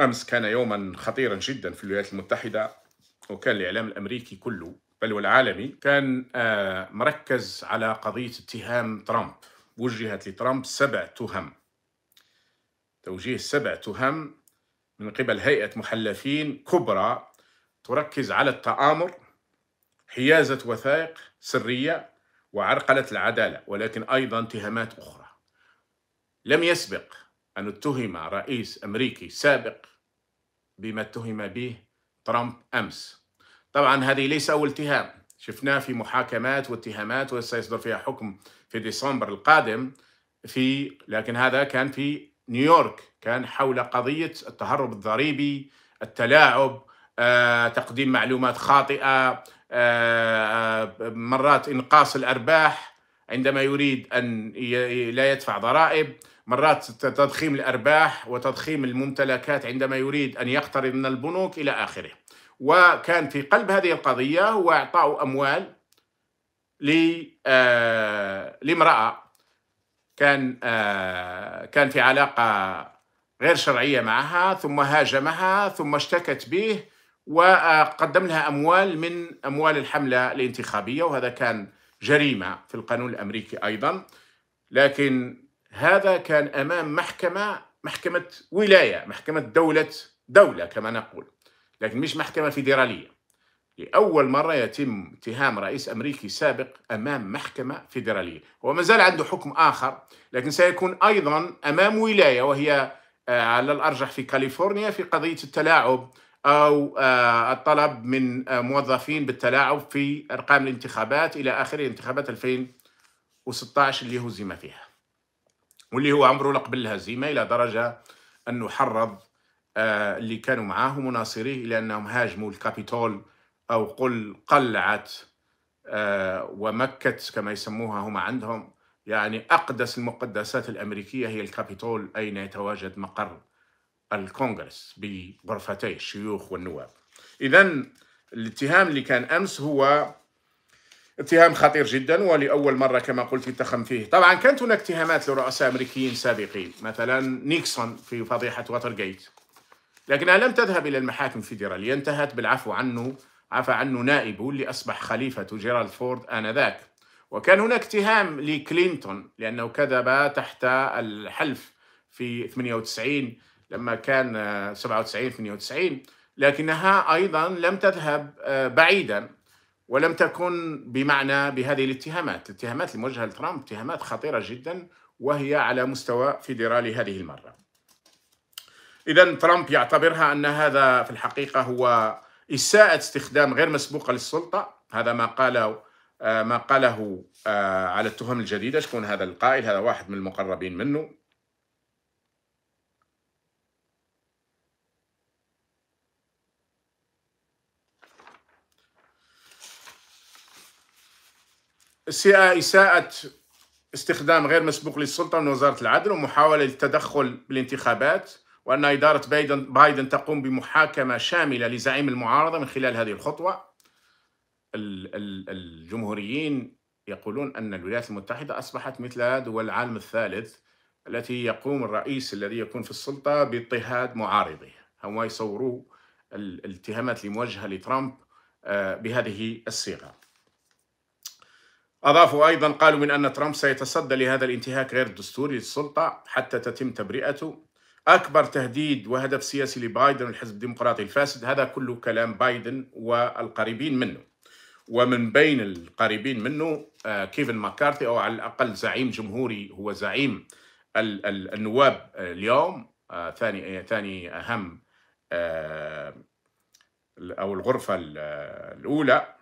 أمس كان يوما خطيرا جدا في الولايات المتحدة وكان الإعلام الأمريكي كله بل والعالمي كان آه، مركز على قضية اتهام ترامب وجهت لترامب سبع تهم توجيه سبع تهم من قبل هيئة محلفين كبرى تركز على التآمر حيازة وثائق سرية وعرقلة العدالة ولكن أيضا اتهامات أخرى لم يسبق أن اتهم رئيس أمريكي سابق بما اتهم به ترامب أمس طبعا هذه ليس أول اتهام شفناه في محاكمات واتهامات وسيصدر فيها حكم في ديسمبر القادم في لكن هذا كان في نيويورك كان حول قضية التهرب الضريبي التلاعب آه، تقديم معلومات خاطئة آه، آه، مرات إنقاص الأرباح عندما يريد أن لا يدفع ضرائب مرات تضخيم الأرباح وتضخيم الممتلكات عندما يريد أن يقترض من البنوك إلى آخره وكان في قلب هذه القضية هو إعطاء أموال آه، لامرأة كان آه، كان في علاقة غير شرعية معها ثم هاجمها ثم اشتكت به وقدم لها أموال من أموال الحملة الانتخابية وهذا كان جريمة في القانون الأمريكي أيضا لكن هذا كان امام محكمه محكمه ولايه محكمه دوله دوله كما نقول لكن مش محكمه فيدراليه لاول مره يتم اتهام رئيس امريكي سابق امام محكمه فيدراليه هو ما زال عنده حكم اخر لكن سيكون ايضا امام ولايه وهي آه، على الارجح في كاليفورنيا في قضيه التلاعب او آه، الطلب من آه، موظفين بالتلاعب في ارقام الانتخابات الى اخره انتخابات 2016 اللي هزم فيها واللي هو عمره لا قبل الهزيمه الى درجه انه حرض آه، اللي كانوا معاه مناصريه لانهم هاجموا الكابيتول او قل قلعه آه، ومكه كما يسموها هما عندهم يعني اقدس المقدسات الامريكيه هي الكابيتول اين يتواجد مقر الكونغرس بغرفتي الشيوخ والنواب. اذا الاتهام اللي كان امس هو اتهام خطير جدا ولأول مرة كما قلت اتخم فيه طبعا كانت هناك اتهامات لرؤساء أمريكيين سابقين مثلا نيكسون في فضيحة واترغيت لكنها لم تذهب إلى المحاكم الفيدرالية انتهت بالعفو عنه عفى عنه نائبه اللي أصبح خليفة جيرالد فورد آنذاك وكان هناك اتهام لكلينتون لأنه كذب تحت الحلف في 98 لما كان 97 98 لكنها أيضا لم تذهب آه، بعيدا ولم تكن بمعنى بهذه الاتهامات الاتهامات الموجهة لترامب اتهامات خطيرة جدا وهي على مستوى فيدرالي هذه المرة إذا ترامب يعتبرها أن هذا في الحقيقة هو إساءة استخدام غير مسبوقة للسلطة هذا ما قاله آه، ما قاله آه، على التهم الجديدة شكون هذا القائل هذا واحد من المقربين منه السيئة إساءة استخدام غير مسبوق للسلطة من وزارة العدل ومحاولة للتدخل بالانتخابات وأن إدارة بايدن, بايدن تقوم بمحاكمة شاملة لزعيم المعارضة من خلال هذه الخطوة الجمهوريين يقولون أن الولايات المتحدة أصبحت مثل دول العالم الثالث التي يقوم الرئيس الذي يكون في السلطة باضطهاد معارضيه هم يصوروا الاتهامات الموجهة لترامب آه، بهذه الصيغة أضافوا أيضا قالوا من أن ترامب سيتصدى لهذا الانتهاك غير الدستوري للسلطة حتى تتم تبرئته أكبر تهديد وهدف سياسي لبايدن والحزب الديمقراطي الفاسد هذا كله كلام بايدن والقريبين منه ومن بين القريبين منه آه، كيفن ماكارثي أو على الأقل زعيم جمهوري هو زعيم النواب آه، اليوم آه، ثاني ثاني أهم أو الغرفة الأولى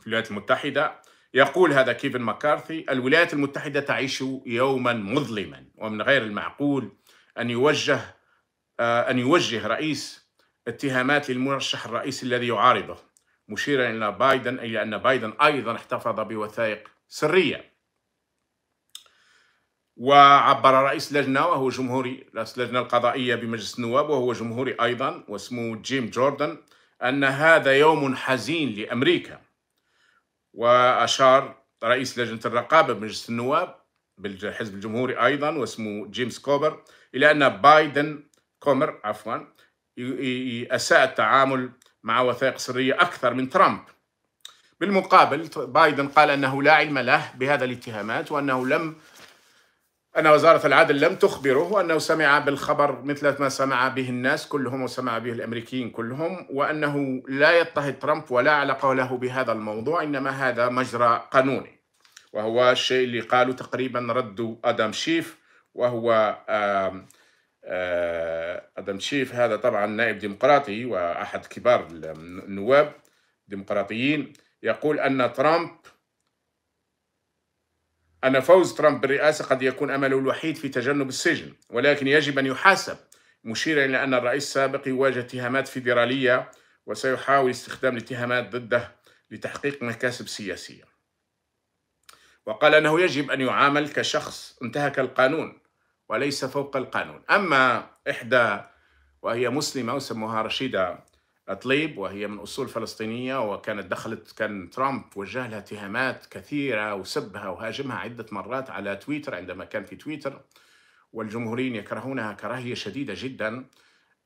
في الولايات المتحدة يقول هذا كيفن مكارثي الولايات المتحدة تعيش يوما مظلما ومن غير المعقول أن يوجه آه، أن يوجه رئيس اتهامات للمرشح الرئيسي الذي يعارضه مشيرا إلى بايدن إلى أن بايدن أيضا احتفظ بوثائق سرية وعبر رئيس لجنة وهو جمهوري رئيس اللجنة القضائية بمجلس النواب وهو جمهوري أيضا واسمه جيم جوردن أن هذا يوم حزين لأمريكا وأشار رئيس لجنة الرقابة بمجلس النواب بالحزب الجمهوري أيضا واسمه جيمس كوبر إلى أن بايدن كومر عفوا أساء التعامل مع وثائق سرية أكثر من ترامب بالمقابل بايدن قال أنه لا علم له بهذا الاتهامات وأنه لم أن وزارة العدل لم تخبره أنه سمع بالخبر مثل ما سمع به الناس كلهم وسمع به الأمريكيين كلهم وأنه لا يضطهد ترامب ولا علاقة له بهذا الموضوع إنما هذا مجرى قانوني وهو الشيء اللي قالوا تقريبا ردوا أدم شيف وهو آه، ادم شيف هذا طبعا نائب ديمقراطي واحد كبار النواب الديمقراطيين يقول ان ترامب أن فوز ترامب بالرئاسة قد يكون أمله الوحيد في تجنب السجن ولكن يجب أن يحاسب مشيرا إلى أن الرئيس السابق يواجه اتهامات فيدرالية وسيحاول استخدام الاتهامات ضده لتحقيق مكاسب سياسية وقال أنه يجب أن يعامل كشخص انتهك القانون وليس فوق القانون أما إحدى وهي مسلمة وسموها رشيدة أطليب وهي من أصول فلسطينية وكانت دخلت كان ترامب وجه لها اتهامات كثيرة وسبها وهاجمها عدة مرات على تويتر عندما كان في تويتر والجمهوريين يكرهونها كراهية شديدة جدا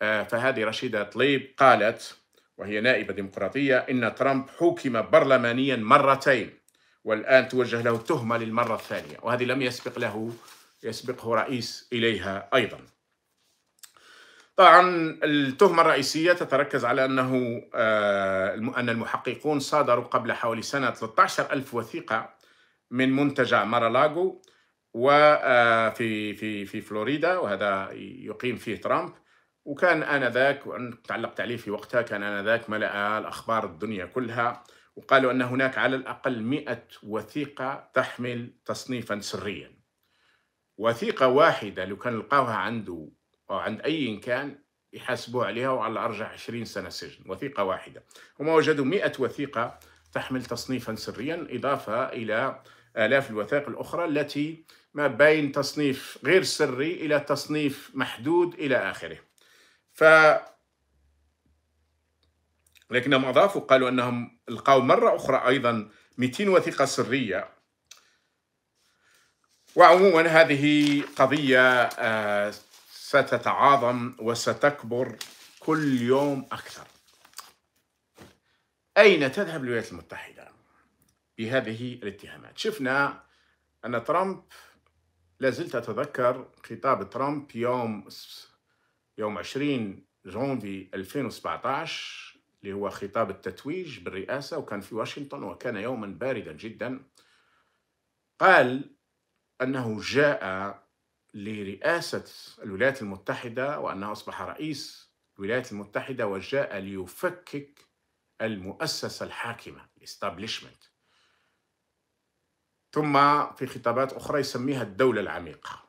آه، فهذه رشيدة طليب قالت وهي نائبة ديمقراطية إن ترامب حكم برلمانيا مرتين والآن توجه له التهمة للمرة الثانية وهذه لم يسبق له يسبقه رئيس إليها أيضاً طبعا التهمة الرئيسية تتركز على أنه آه، أن المحققون صادروا قبل حوالي سنة 13 ألف وثيقة من منتجع مارالاغو وفي آه، في في فلوريدا وهذا يقيم فيه ترامب وكان انذاك وانا تعلقت عليه في وقتها كان انذاك ملأ الاخبار الدنيا كلها وقالوا ان هناك على الاقل 100 وثيقه تحمل تصنيفا سريا. وثيقه واحده لو كان لقاوها عنده وعند أي كان يحاسبوه عليها وعلى الأرجح 20 سنة سجن وثيقة واحدة هما وجدوا 100 وثيقة تحمل تصنيفا سريا إضافة إلى آلاف الوثائق الأخرى التي ما بين تصنيف غير سري إلى تصنيف محدود إلى آخره ف لكنهم أضافوا قالوا أنهم لقوا مرة أخرى أيضا 200 وثيقة سرية وعموما هذه قضية آه، ستتعاظم وستكبر كل يوم أكثر أين تذهب الولايات المتحدة بهذه الاتهامات شفنا أن ترامب لازلت أتذكر خطاب ترامب يوم يوم 20 جونفي 2017 اللي هو خطاب التتويج بالرئاسة وكان في واشنطن وكان يوما باردا جدا قال أنه جاء لرئاسة الولايات المتحدة وأنه أصبح رئيس الولايات المتحدة وجاء ليفكك المؤسسة الحاكمة الاستابليشمنت ثم في خطابات أخرى يسميها الدولة العميقة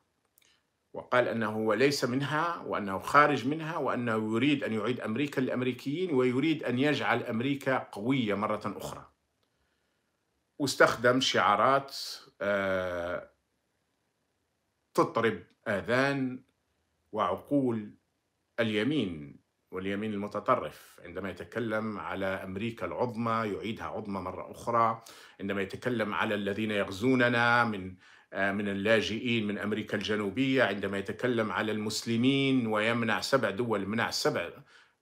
وقال أنه ليس منها وأنه خارج منها وأنه يريد أن يعيد أمريكا للأمريكيين ويريد أن يجعل أمريكا قوية مرة أخرى واستخدم شعارات آه تطرب آذان وعقول اليمين واليمين المتطرف عندما يتكلم على أمريكا العظمى يعيدها عظمى مرة أخرى عندما يتكلم على الذين يغزوننا من آه، من اللاجئين من أمريكا الجنوبية عندما يتكلم على المسلمين ويمنع سبع دول منع سبع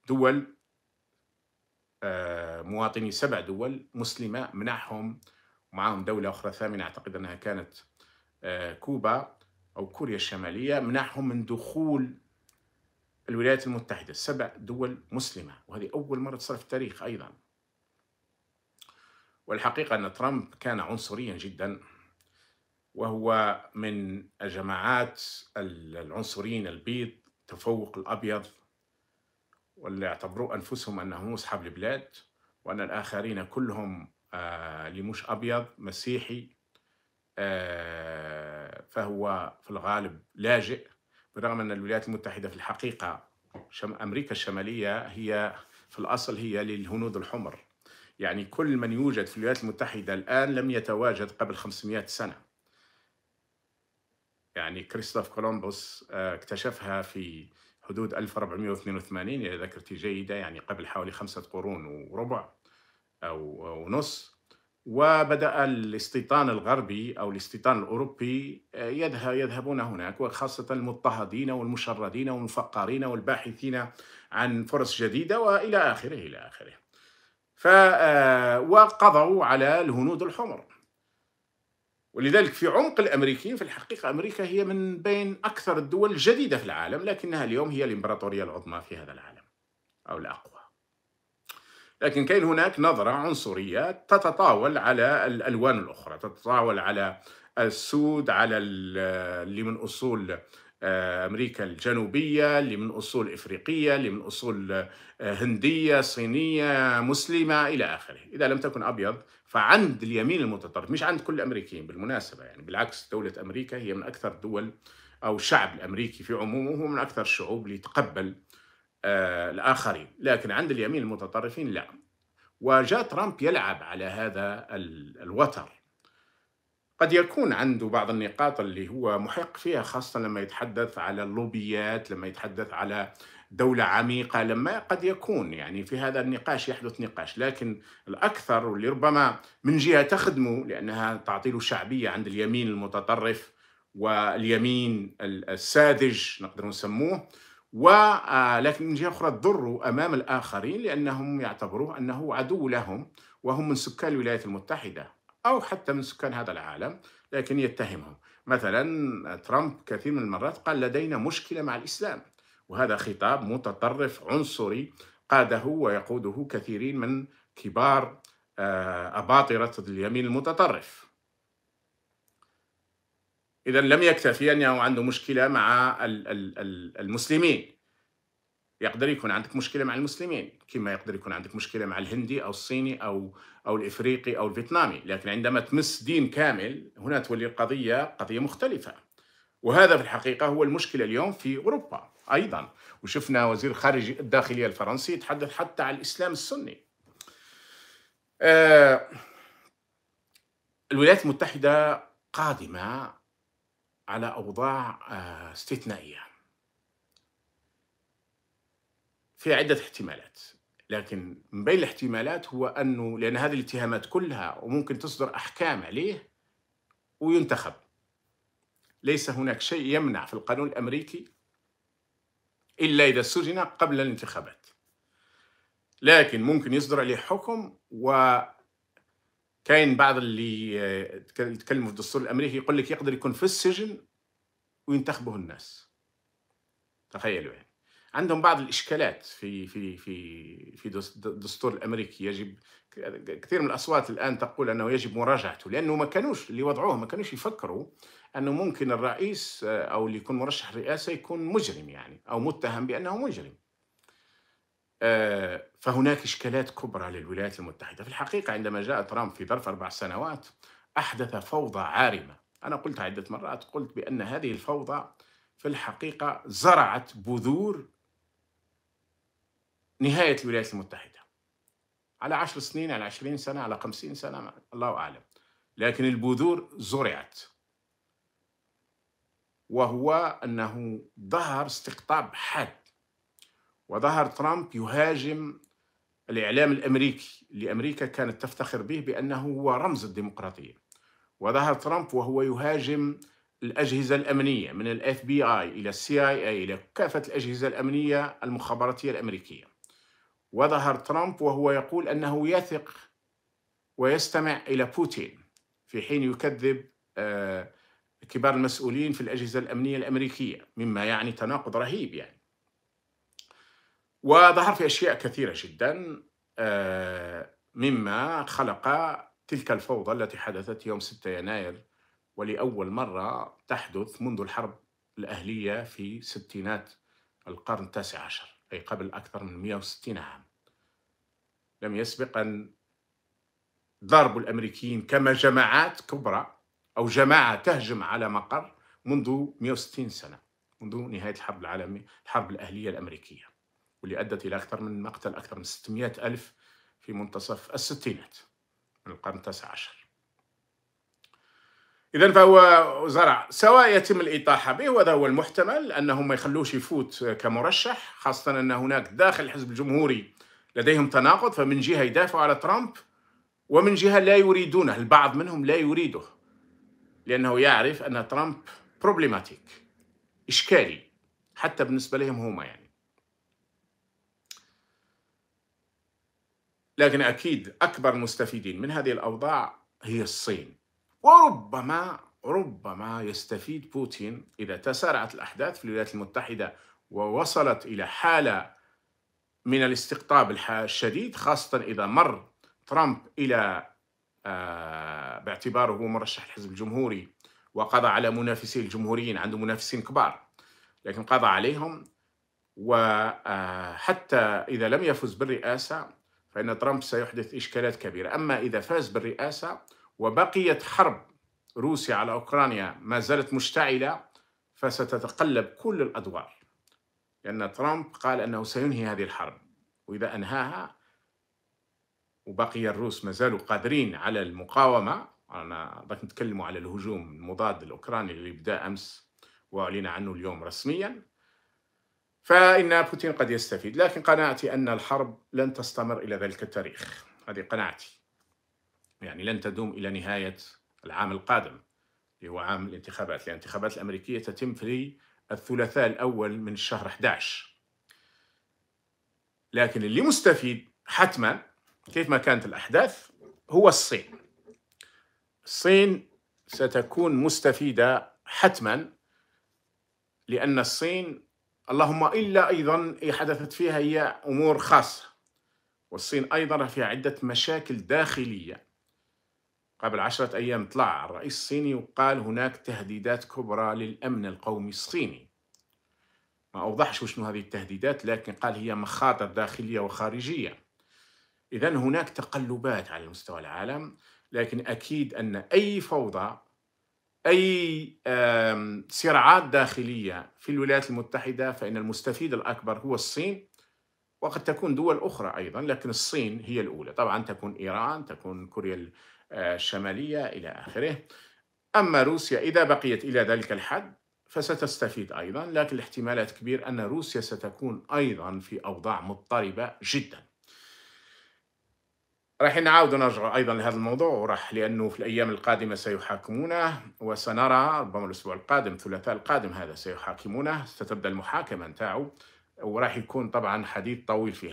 دول آه، مواطني سبع دول مسلمة منعهم معهم دولة أخرى ثامنة أعتقد أنها كانت آه، كوبا أو كوريا الشمالية منعهم من دخول الولايات المتحدة سبع دول مسلمة وهذه أول مرة تصير في التاريخ أيضا والحقيقة أن ترامب كان عنصريا جدا وهو من الجماعات العنصريين البيض تفوق الأبيض واللي اعتبروا أنفسهم أنهم أصحاب البلاد وأن الآخرين كلهم اللي آه، مش أبيض مسيحي آه، فهو في الغالب لاجئ بالرغم أن الولايات المتحدة في الحقيقة أمريكا الشمالية هي في الأصل هي للهنود الحمر يعني كل من يوجد في الولايات المتحدة الآن لم يتواجد قبل 500 سنة يعني كريستوف كولومبوس آه، اكتشفها في حدود 1482 إذا ذاكرتي جيدة يعني قبل حوالي خمسة قرون وربع أو ونص وبدأ الاستيطان الغربي أو الاستيطان الأوروبي آه، يذهبون هناك وخاصة المضطهدين والمشردين والمفقرين والباحثين عن فرص جديدة وإلى آخره إلى آخره ف آه، وقضوا على الهنود الحمر ولذلك في عمق الامريكيين في الحقيقه امريكا هي من بين اكثر الدول الجديده في العالم لكنها اليوم هي الامبراطوريه العظمى في هذا العالم او الاقوى لكن كاين هناك نظرة عنصرية تتطاول على الألوان الأخرى تتطاول على السود على اللي من أصول آه، أمريكا الجنوبية اللي من أصول إفريقية اللي من أصول آه، هندية صينية مسلمة إلى آخره إذا لم تكن أبيض فعند اليمين المتطرف مش عند كل الأمريكيين بالمناسبة يعني بالعكس دولة أمريكا هي من أكثر الدول أو الشعب الأمريكي في عمومه هو من أكثر الشعوب اللي تقبل آه، الآخرين لكن عند اليمين المتطرفين لا وجاء ترامب يلعب على هذا الوتر قد يكون عنده بعض النقاط اللي هو محق فيها خاصة لما يتحدث على اللوبيات لما يتحدث على دولة عميقة لما قد يكون يعني في هذا النقاش يحدث نقاش لكن الأكثر واللي ربما من جهة تخدمه لأنها تعطي له شعبية عند اليمين المتطرف واليمين الساذج نقدر نسموه ولكن آه، من جهه اخرى ضروا امام الاخرين لانهم يعتبروه انه عدو لهم وهم من سكان الولايات المتحده او حتى من سكان هذا العالم لكن يتهمهم مثلا ترامب كثير من المرات قال لدينا مشكله مع الاسلام وهذا خطاب متطرف عنصري قاده ويقوده كثيرين من كبار آه، أباطرة اليمين المتطرف إذا لم يكتفي أنه عنده مشكلة مع المسلمين يقدر يكون عندك مشكلة مع المسلمين كما يقدر يكون عندك مشكلة مع الهندي أو الصيني أو أو الإفريقي أو الفيتنامي لكن عندما تمس دين كامل هنا تولي القضية قضية مختلفة وهذا في الحقيقة هو المشكلة اليوم في أوروبا أيضا وشفنا وزير خارج الداخلية الفرنسي يتحدث حتى عن الإسلام السني آه، الولايات المتحدة قادمة على أوضاع آه، استثنائية في عدة احتمالات لكن من بين الاحتمالات هو أنه لأن هذه الاتهامات كلها وممكن تصدر أحكام عليه وينتخب ليس هناك شيء يمنع في القانون الأمريكي إلا إذا سجن قبل الانتخابات لكن ممكن يصدر عليه حكم و كاين بعض اللي آه، يتكلموا في الدستور الامريكي يقول لك يقدر يكون في السجن وينتخبه الناس تخيلوا يعني عندهم بعض الاشكالات في في في في الدستور الامريكي يجب كثير من الاصوات الان تقول انه يجب مراجعته لانه ما كانوش اللي وضعوه ما كانوش يفكروا انه ممكن الرئيس آه، او اللي يكون مرشح رئاسه يكون مجرم يعني او متهم بانه مجرم آه، فهناك إشكالات كبرى للولايات المتحدة في الحقيقة عندما جاء ترامب في ظرف أربع سنوات أحدث فوضى عارمة أنا قلت عدة مرات قلت بأن هذه الفوضى في الحقيقة زرعت بذور نهاية الولايات المتحدة على عشر سنين على عشرين سنة على خمسين سنة الله أعلم لكن البذور زرعت وهو أنه ظهر استقطاب حاد وظهر ترامب يهاجم الإعلام الأمريكي اللي أمريكا كانت تفتخر به بأنه هو رمز الديمقراطية وظهر ترامب وهو يهاجم الأجهزة الأمنية من الـ بي آي إلى السي آي إي إلى كافة الأجهزة الأمنية المخابراتية الأمريكية وظهر ترامب وهو يقول أنه يثق ويستمع إلى بوتين في حين يكذب آه، كبار المسؤولين في الأجهزة الأمنية الأمريكية مما يعني تناقض رهيب يعني وظهر في أشياء كثيرة جدا آه، مما خلق تلك الفوضى التي حدثت يوم 6 يناير ولأول مرة تحدث منذ الحرب الأهلية في ستينات القرن التاسع عشر أي قبل أكثر من 160 عام لم يسبق أن ضربوا الأمريكيين كما جماعات كبرى أو جماعة تهجم على مقر منذ 160 سنة منذ نهاية الحرب العالمية الحرب الأهلية الأمريكية واللي أدت إلى أكثر من مقتل أكثر من 600 ألف في منتصف الستينات من القرن التاسع عشر إذا فهو زرع سواء يتم الإطاحة به وهذا هو المحتمل أنهم ما يخلوش يفوت كمرشح خاصة أن هناك داخل الحزب الجمهوري لديهم تناقض فمن جهة يدافعوا على ترامب ومن جهة لا يريدونه البعض منهم لا يريده لأنه يعرف أن ترامب بروبليماتيك إشكالي حتى بالنسبة لهم هما يعني لكن أكيد أكبر المستفيدين من هذه الأوضاع هي الصين وربما ربما يستفيد بوتين إذا تسارعت الأحداث في الولايات المتحدة ووصلت إلى حالة من الاستقطاب الشديد خاصة إذا مر ترامب إلى آه، باعتباره هو مرشح الحزب الجمهوري وقضى على منافسيه الجمهوريين عنده منافسين كبار لكن قضى عليهم وحتى آه، إذا لم يفز بالرئاسة فإن ترامب سيحدث إشكالات كبيرة أما إذا فاز بالرئاسة وبقيت حرب روسيا على أوكرانيا ما زالت مشتعلة فستتقلب كل الأدوار لأن ترامب قال أنه سينهي هذه الحرب وإذا أنهاها وبقي الروس ما زالوا قادرين على المقاومة أنا نتكلم على الهجوم المضاد الأوكراني اللي بدأ أمس وأعلن عنه اليوم رسمياً فإن بوتين قد يستفيد لكن قناعتي أن الحرب لن تستمر إلى ذلك التاريخ هذه قناعتي يعني لن تدوم إلى نهاية العام القادم اللي هو عام الانتخابات لأن الانتخابات الأمريكية تتم في الثلاثاء الأول من الشهر 11 لكن اللي مستفيد حتما كيف ما كانت الأحداث هو الصين الصين ستكون مستفيدة حتما لأن الصين اللهم إلا أيضا حدثت فيها هي أمور خاصة والصين أيضا فيها عدة مشاكل داخلية قبل عشرة أيام طلع الرئيس الصيني وقال هناك تهديدات كبرى للأمن القومي الصيني ما أوضحش وشنو هذه التهديدات لكن قال هي مخاطر داخلية وخارجية إذا هناك تقلبات على مستوى العالم لكن أكيد أن أي فوضى أي صراعات داخلية في الولايات المتحدة فإن المستفيد الأكبر هو الصين وقد تكون دول أخرى أيضا لكن الصين هي الأولى طبعا تكون إيران تكون كوريا آه، الشمالية إلى آخره أما روسيا إذا بقيت إلى ذلك الحد فستستفيد أيضا لكن الاحتمالات كبير أن روسيا ستكون أيضا في أوضاع مضطربة جدا راح نعاود نرجع أيضا لهذا الموضوع وراح لأنه في الأيام القادمة سيحاكمونه وسنرى ربما الأسبوع القادم الثلاثاء القادم هذا سيحاكمونه ستبدأ المحاكمة نتاعو وراح يكون طبعا حديث طويل فيه